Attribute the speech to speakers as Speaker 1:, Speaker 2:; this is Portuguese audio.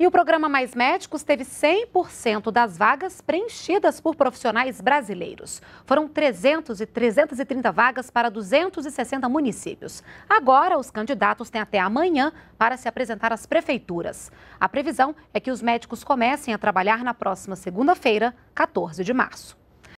Speaker 1: E o programa Mais Médicos teve 100% das vagas preenchidas por profissionais brasileiros. Foram 300 e 330 vagas para 260 municípios. Agora, os candidatos têm até amanhã para se apresentar às prefeituras. A previsão é que os médicos comecem a trabalhar na próxima segunda-feira, 14 de março.